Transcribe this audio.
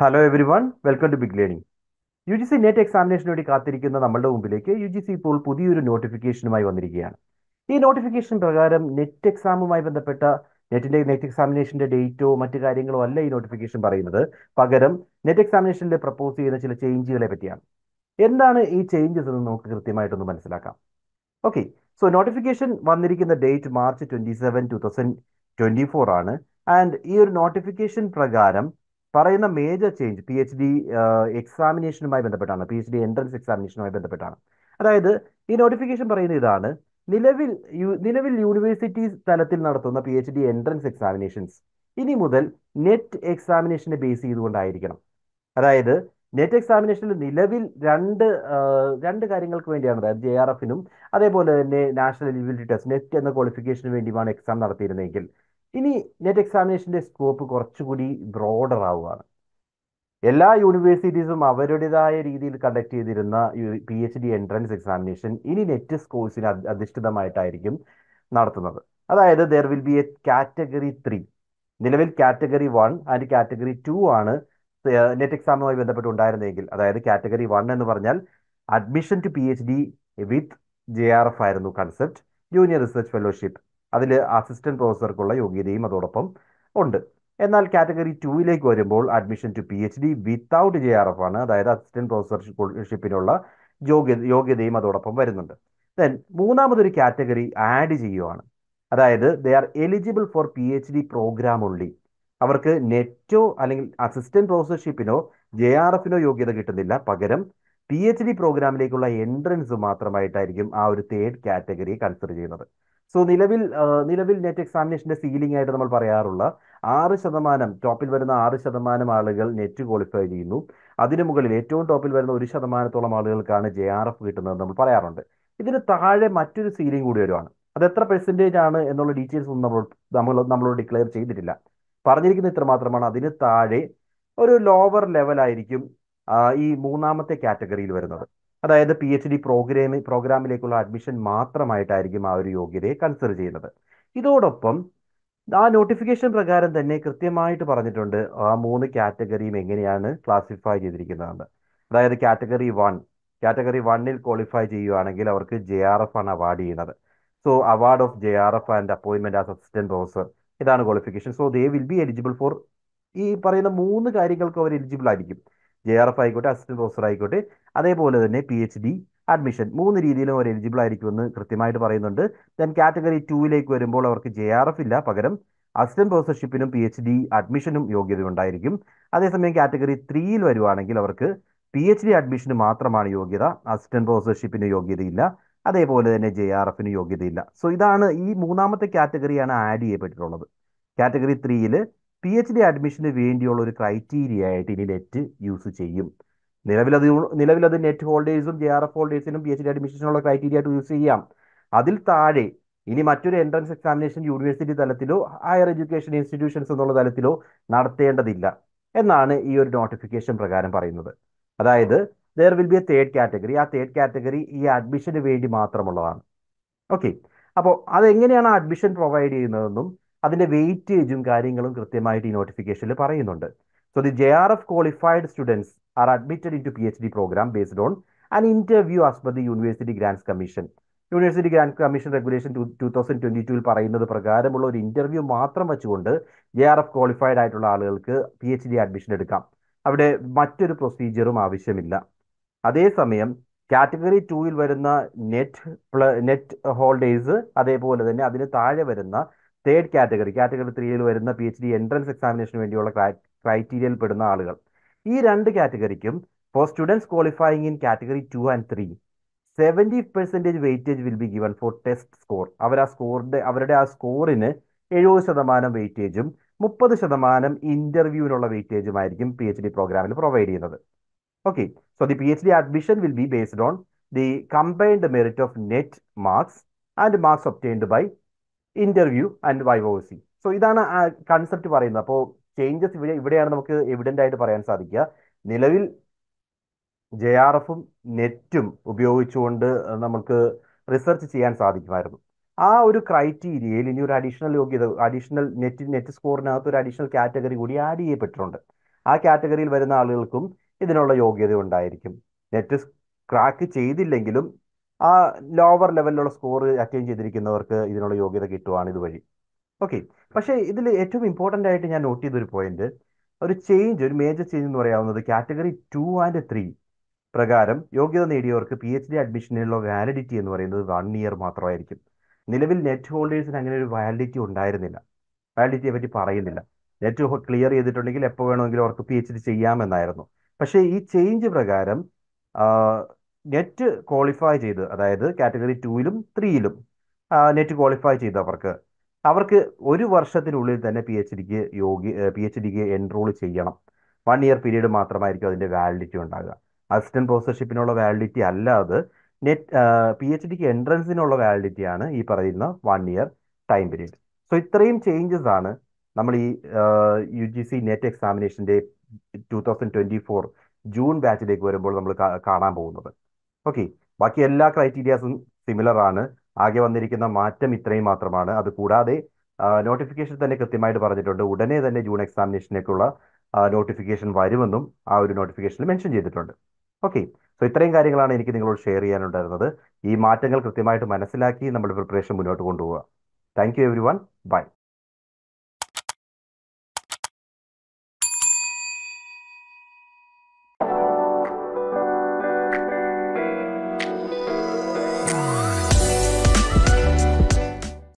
hello everyone welcome to big learning U G C NET എക്സാമിനേഷന് വേണ്ടി കാത്തിരിക്കുന്ന നമ്മളുടെ മുമ്പിലേക്ക് യു ജി സി ഇപ്പോൾ പുതിയൊരു നോട്ടിഫിക്കേഷനുമായി വന്നിരിക്കുകയാണ് ഈ നോട്ടിഫിക്കേഷൻ പ്രകാരം നെറ്റ് എക്സാമുമായി e ബന്ധപ്പെട്ട നെറ്റിന്റെ നെറ്റ് എക്സാമിനേഷന്റെ ഡേറ്റോ മറ്റു കാര്യങ്ങളോ അല്ല ഈ നോട്ടിഫിക്കേഷൻ പറയുന്നത് പകരം നെറ്റ് എക്സാമിനേഷനിൽ പ്രപ്പോസ് ചെയ്യുന്ന ചില ചേഞ്ചുകളെ പറ്റിയാണ് എന്താണ് ഈ ചേഞ്ചസ് എന്ന് നമുക്ക് കൃത്യമായിട്ടൊന്ന് മനസ്സിലാക്കാം ഓക്കെ സോ നോട്ടിഫിക്കേഷൻ വന്നിരിക്കുന്ന date March twenty seven two thousand twenty four ആണ് ആൻഡ് ഈ ഒരു നോട്ടിഫിക്കേഷൻ പ്രകാരം പറയുന്ന major change P H D എക്സാമിനേഷനുമായി ബന്ധപ്പെട്ടാണ് പി എച്ച് ഡി എൻട്രൻസ് എക്സാമിനേഷനുമായി ബന്ധപ്പെട്ടാണ് അതായത് ഈ നോട്ടിഫിക്കേഷൻ പറയുന്ന ഇതാണ് നിലവിൽ നിലവിൽ യൂണിവേഴ്സിറ്റി തലത്തിൽ നടത്തുന്ന P H D entrance examinations ഇനി മുതൽ നെറ്റ് എക്സാമിനേഷനെ ബേസ് ചെയ്തുകൊണ്ടായിരിക്കണം അതായത് നെറ്റ് എക്സാമിനേഷനിൽ നിലവിൽ രണ്ട് രണ്ട് കാര്യങ്ങൾക്ക് വേണ്ടിയാണ് അതായത് ജെ ആർ എഫിനും അതേപോലെ തന്നെ നാഷണൽ എലിജിബിലിറ്റി ടെസ്റ്റ് നെറ്റ് എന്ന ക്വാളിഫിക്കേഷന് വേണ്ടിയുമാണ് എക്സാം നടത്തിയിരുന്നെങ്കിൽ ഇനി നെറ്റ് എക്സാമിനേഷൻ്റെ സ്കോപ്പ് കുറച്ചുകൂടി ബ്രോഡർ ആവുകയാണ് എല്ലാ യൂണിവേഴ്സിറ്റീസും അവരുടേതായ രീതിയിൽ കണ്ടക്ട് ചെയ്തിരുന്ന P H D entrance examination ഇനി നെറ്റ് സ്കോഴ്സിന് അധിഷ്ഠിതമായിട്ടായിരിക്കും നടത്തുന്നത് അതായത് there will be a category three നിലവിൽ category one and category two ആണ് നെറ്റ് എക്സാമുമായി ബന്ധപ്പെട്ട് ഉണ്ടായിരുന്നെങ്കിൽ അതായത് കാറ്റഗറി വൺ എന്ന് പറഞ്ഞാൽ admission to P H D with J R F ആയിരുന്നു കൺസെപ്റ്റ് ജൂനിയർ റിസർച്ച് ഫെലോഷിപ്പ് അതിൽ അസിസ്റ്റൻറ്റ് പ്രൊഫസർക്കുള്ള യോഗ്യതയും അതോടൊപ്പം ഉണ്ട് എന്നാൽ കാറ്റഗറി ടുവിലേക്ക് വരുമ്പോൾ admission to P H D without J R F ആണ് അതായത് അസിസ്റ്റൻറ്റ് പ്രൊഫസർഷിപ്പിനുള്ള യോഗ്യത യോഗ്യതയും അതോടൊപ്പം വരുന്നുണ്ട് ദെൻ മൂന്നാമതൊരു കാറ്റഗറി ആഡ് ചെയ്യുവാണ് അതായത് they are eligible for P H D program ഉള്ളി അവർക്ക് നെറ്റോ അല്ലെങ്കിൽ അസിസ്റ്റൻറ്റ് പ്രൊഫസർഷിപ്പിനോ ജെ ആർ എഫിനോ യോഗ്യത കിട്ടുന്നില്ല പകരം പി എച്ച് ഡി പ്രോഗ്രാമിലേക്കുള്ള എൻട്രൻസ് മാത്രമായിട്ടായിരിക്കും ആ ഒരു തേർഡ് കാറ്റഗറി കൺസിഡർ ചെയ്യുന്നത് സോ നിലവിൽ നിലവിൽ നെറ്റ് എക്സാമിനേഷന്റെ സീലിംഗ് ആയിട്ട് നമ്മൾ പറയാറുള്ള ആറ് ശതമാനം ടോപ്പിൽ വരുന്ന ആറ് ശതമാനം ആളുകൾ നെറ്റ് ക്വാളിഫൈ ചെയ്യുന്നു അതിനു മുകളിൽ ഏറ്റവും ടോപ്പിൽ വരുന്ന ഒരു ശതമാനത്തോളം ആളുകൾക്കാണ് ജെ ആർ എഫ് കിട്ടുന്നതെന്ന് നമ്മൾ പറയാറുണ്ട് ഇതിന് താഴെ മറ്റൊരു സീലിംഗ് കൂടി വരുവാണ് അത് എത്ര പെർസെൻറ്റേജ് ആണ് എന്നുള്ള ഡീറ്റെയിൽസ് ഒന്നും നമ്മൾ നമ്മൾ നമ്മളോട് ഡിക്ലെയർ ചെയ്തിട്ടില്ല പറഞ്ഞിരിക്കുന്ന ഇത്ര മാത്രമാണ് അതിന് താഴെ ഒരു ലോവർ ലെവലായിരിക്കും ഈ മൂന്നാമത്തെ കാറ്റഗറിയിൽ വരുന്നത് അതായത് പി എച്ച് ഡി പ്രോഗ്രാമി പ്രോഗ്രാമിലേക്കുള്ള അഡ്മിഷൻ മാത്രമായിട്ടായിരിക്കും ആ ഒരു യോഗ്യതയെ കൺസിഡർ ചെയ്യുന്നത് ഇതോടൊപ്പം ആ നോട്ടിഫിക്കേഷൻ പ്രകാരം തന്നെ കൃത്യമായിട്ട് പറഞ്ഞിട്ടുണ്ട് ആ മൂന്ന് കാറ്റഗറിയും എങ്ങനെയാണ് ക്ലാസിഫൈ ചെയ്തിരിക്കുന്നതെന്ന് അതായത് കാറ്റഗറി വൺ കാറ്റഗറി വണ്ണിൽ ക്വാളിഫൈ ചെയ്യുകയാണെങ്കിൽ അവർക്ക് ജെ ആർ എഫ് ആണ് അവാർഡ് ചെയ്യുന്നത് so award of J R F and അപ്പോയിൻമെന്റ് ആസ് അസിസ്റ്റന്റ് പ്രൊഫസർ ഇതാണ് qualification so they will be eligible for ഈ പറയുന്ന മൂന്ന് കാര്യങ്ങൾക്ക് അവർ എലിജിബിൾ ആയിരിക്കും ജെ ആർ എഫ് ആയിക്കോട്ടെ അസിസ്റ്റന്റ് പ്രൊഫസർ ആയിക്കോട്ടെ അതേപോലെ തന്നെ പി എച്ച് ഡി അഡ്മിഷൻ മൂന്ന് രീതിയിലും അവർ എലിജിബിൾ ആയിരിക്കുമെന്ന് കൃത്യമായിട്ട് പറയുന്നുണ്ട് ദെൻ കാറ്റഗറി ടുവിലേക്ക് വരുമ്പോൾ അവർക്ക് ജെ ആർ എഫ് ഇല്ല പകരം അസിസ്റ്റന്റ് പ്രൊഫസർഷിപ്പിനും പി എച്ച് ഡി അഡ്മിഷനും യോഗ്യത ഉണ്ടായിരിക്കും അതേസമയം കാറ്റഗറി ത്രീയിൽ വരുവാണെങ്കിൽ അവർക്ക് പി എച്ച് ഡി അഡ്മിഷന് മാത്രമാണ് യോഗ്യത അസിസ്റ്റന്റ് പ്രൊഫസർഷിപ്പിന് യോഗ്യതയില്ല അതേപോലെ തന്നെ ജെ ആർ എഫിന് യോഗ്യതയില്ല സോ ഇതാണ് ഈ മൂന്നാമത്തെ കാറ്റഗറിയാണ് ആഡ് ചെയ്യപ്പെട്ടിട്ടുള്ളത് കാറ്റഗറി ത്രീയിൽ പി എച്ച് ഡി അഡ്മിഷന് വേണ്ടിയുള്ള ഒരു ക്രൈറ്റീരിയ ആയിട്ട് ഇനി നെറ്റ് യൂസ് ചെയ്യും നിലവിലത് നിലവിലത് നെറ്റ് ഹോൾഡേഴ്സും ജെ ആർ എഫ് ഹോൾഡേഴ്സിനും പി എച്ച് ഡി അഡ്മിഷനുള്ള ക്രൈറ്റീരിയ ആയിട്ട് യൂസ് ചെയ്യാം അതിൽ താഴെ ഇനി മറ്റൊരു എൻട്രൻസ് എക്സാമിനേഷൻ യൂണിവേഴ്സിറ്റി തലത്തിലോ ഹയർ എഡ്യൂക്കേഷൻ ഇൻസ്റ്റിറ്റ്യൂഷൻസ് എന്നുള്ള തലത്തിലോ നടത്തേണ്ടതില്ല എന്നാണ് ഈ ഒരു നോട്ടിഫിക്കേഷൻ പ്രകാരം പറയുന്നത് അതായത് there will be a third category ആ തേർഡ് കാറ്റഗറി ഈ അഡ്മിഷന് വേണ്ടി മാത്രമുള്ളതാണ് ഓക്കെ അപ്പോൾ അതെങ്ങനെയാണ് അഡ്മിഷൻ പ്രൊവൈഡ് ചെയ്യുന്നതെന്നും അതിൻ്റെ വെയിറ്റേജും കാര്യങ്ങളും കൃത്യമായിട്ട് ഈ നോട്ടിഫിക്കേഷനിൽ പറയുന്നുണ്ട് so the J R F qualified students are admitted into P H D program based on an interview as per the university grants commission university grant commission regulation two thousand twenty ടുവിൽ പറയുന്നത് പ്രകാരമുള്ള ഒരു interview മാത്രം വെച്ചുകൊണ്ട് J R F qualified ആയിട്ടുള്ള ആളുകൾക്ക് P H D admission എടുക്കാം അവിടെ മറ്റൊരു പ്രൊസീജിയറും ആവശ്യമില്ല അതേസമയം കാറ്റഗറി ടുവിൽ വരുന്ന നെറ്റ് നെറ്റ് ഹോൾഡേഴ്സ് അതേപോലെ തന്നെ അതിന് താഴെ വരുന്ന തേർഡ് കാറ്റഗറി കാറ്റഗറി ത്രീയിൽ വരുന്ന പി എച്ച് ഡി എൻട്രൻസ് എക്സാമിനേഷന് വേണ്ടിയുള്ള ക്രൈറ്റീരിയയിൽ പെടുന്ന ആളുകൾ ഈ രണ്ട് കാറ്റഗറിക്കും for students qualifying in category two and three seventy percentage weightage will be given for test score അവർ ആ സ്കോറിൻ്റെ അവരുടെ ആ സ്കോറിന് എഴുപത് ശതമാനം വെയിറ്റേജും മുപ്പത് ശതമാനം ഇൻ്റർവ്യൂവിനുള്ള വെയിറ്റേജുമായിരിക്കും പി എച്ച് ഡി പ്രോഗ്രാമിൽ പ്രൊവൈഡ് ചെയ്യുന്നത് okay so the P H D admission will be based on the combined merit of NET marks and marks obtained by interview and viva voce so ഇതാണ് ആ കൺസെപ്റ്റ് പറയുന്നത് അപ്പോൾ ചേഞ്ചസ് ഇവിടെ ഇവിടെയാണ് നമുക്ക് evident ആയിട്ട് പറയാൻ സാധിക്കുക നിലവിൽ ജെ ആർ എഫും നെറ്റും ഉപയോഗിച്ചുകൊണ്ട് നമുക്ക് റിസർച്ച് ചെയ്യാൻ സാധിക്കുമായിരുന്നു ആ ഒരു ക്രൈറ്റീരിയയിൽ ഇനി ഒരു അഡീഷണൽ യോഗ്യത അഡീഷണൽ നെറ്റ് നെറ്റ് സ്കോറിനകത്ത് ഒരു അഡീഷണൽ കാറ്റഗറി കൂടി ആഡ് ചെയ്യപ്പെട്ടിട്ടുണ്ട് ആ കാറ്റഗറിയിൽ വരുന്ന ആളുകൾക്കും ഇതിനുള്ള യോഗ്യത ഉണ്ടായിരിക്കും നെറ്റ് ക്രാക്ക് ചെയ്തില്ലെങ്കിലും ആ ലോവർ ലെവലിലുള്ള സ്കോർ അറ്റൈൻ ചെയ്തിരിക്കുന്നവർക്ക് ഇതിനുള്ള യോഗ്യത കിട്ടുവാണ് ഇതുവഴി ഓക്കെ പക്ഷേ ഇതിൽ ഏറ്റവും ഇമ്പോർട്ടൻ്റ് ആയിട്ട് ഞാൻ നോട്ട് ചെയ്തൊരു പോയിന്റ് ഒരു ചേഞ്ച് ഒരു മേജർ ചേഞ്ച് എന്ന് പറയാവുന്നത് കാറ്റഗറി ടു ആൻഡ് ത്രീ പ്രകാരം യോഗ്യത നേടിയവർക്ക് പി എച്ച് ഡി അഡ്മിഷനിലുള്ള വാലിഡിറ്റി എന്ന് പറയുന്നത് വൺ ഇയർ മാത്രമായിരിക്കും നിലവിൽ നെറ്റ് ഹോൾഡേഴ്സിന് അങ്ങനെ ഒരു വാലിഡിറ്റി ഉണ്ടായിരുന്നില്ല വാലിഡിറ്റിയെ പറ്റി പറയുന്നില്ല നെറ്റ് ക്ലിയർ ചെയ്തിട്ടുണ്ടെങ്കിൽ എപ്പോൾ വേണമെങ്കിലും അവർക്ക് പി എച്ച് ഡി ചെയ്യാമെന്നായിരുന്നു പക്ഷേ ഈ ചേഞ്ച് പ്രകാരം നെറ്റ് ക്വാളിഫൈ ചെയ്ത് അതായത് കാറ്റഗറി ടൂയിലും ത്രീയിലും നെറ്റ് ക്വാളിഫൈ ചെയ്ത് അവർക്ക് അവർക്ക് ഒരു വർഷത്തിനുള്ളിൽ തന്നെ പി എച്ച് ഡിക്ക് യോഗ്യ പി എച്ച് ഡിക്ക് എൻറോൾ ചെയ്യണം വൺ ഇയർ പീരീഡ് മാത്രമായിരിക്കും അതിൻ്റെ വാലിഡിറ്റി ഉണ്ടാകുക അസിസ്റ്റന്റ് പ്രൊഫസർഷിപ്പിനുള്ള വാലിഡിറ്റി അല്ല അത് നെറ്റ് പി എച്ച് ഡിക്ക് എൻട്രൻസിനുള്ള വാലിഡിറ്റിയാണ് ഈ പറയുന്ന one year time period so ഇത്രയും ചേഞ്ചസ് ആണ് നമ്മൾ ഈ യു ജി സി നെറ്റ് എക്സാമിനേഷൻ്റെ two thousand twenty four June ബാച്ചിലേക്ക് വരുമ്പോൾ നമ്മൾ കാണാൻ പോകുന്നത് ഓക്കെ ബാക്കി എല്ലാ ക്രൈറ്റീരിയാസും സിമിലർ ആണ് ആകെ വന്നിരിക്കുന്ന മാറ്റം ഇത്രയും മാത്രമാണ് അത് കൂടാതെ നോട്ടിഫിക്കേഷൻ തന്നെ കൃത്യമായിട്ട് പറഞ്ഞിട്ടുണ്ട് ഉടനെ തന്നെ ജൂൺ എക്സാമിനേഷനേക്കുള്ള നോട്ടിഫിക്കേഷൻ വരുമെന്നും ആ ഒരു നോട്ടിഫിക്കേഷനിൽ മെൻഷൻ ചെയ്തിട്ടുണ്ട് ഓക്കെ സോ ഇത്രയും കാര്യങ്ങളാണ് എനിക്ക് നിങ്ങളോട് ഷെയർ ചെയ്യാനുണ്ടായിരുന്നത് ഈ മാറ്റങ്ങൾ കൃത്യമായിട്ട് മനസ്സിലാക്കി നമ്മുടെ പ്രിപ്പറേഷൻ മുന്നോട്ട് കൊണ്ടുപോവുക thank you everyone by